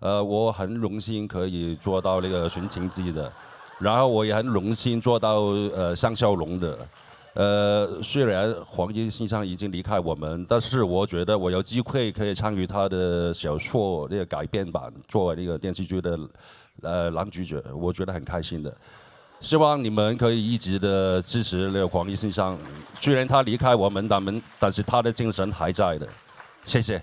呃，我很荣幸可以做到那个寻情记的，然后我也很荣幸做到呃向小龙的，呃，虽然黄奕欣上已经离开我们，但是我觉得我有机会可以参与他的小说那个改编版，作为那个电视剧的呃男主角，我觉得很开心的，希望你们可以一直的支持那个黄奕先上，虽然他离开我们，但们但是他的精神还在的，谢谢。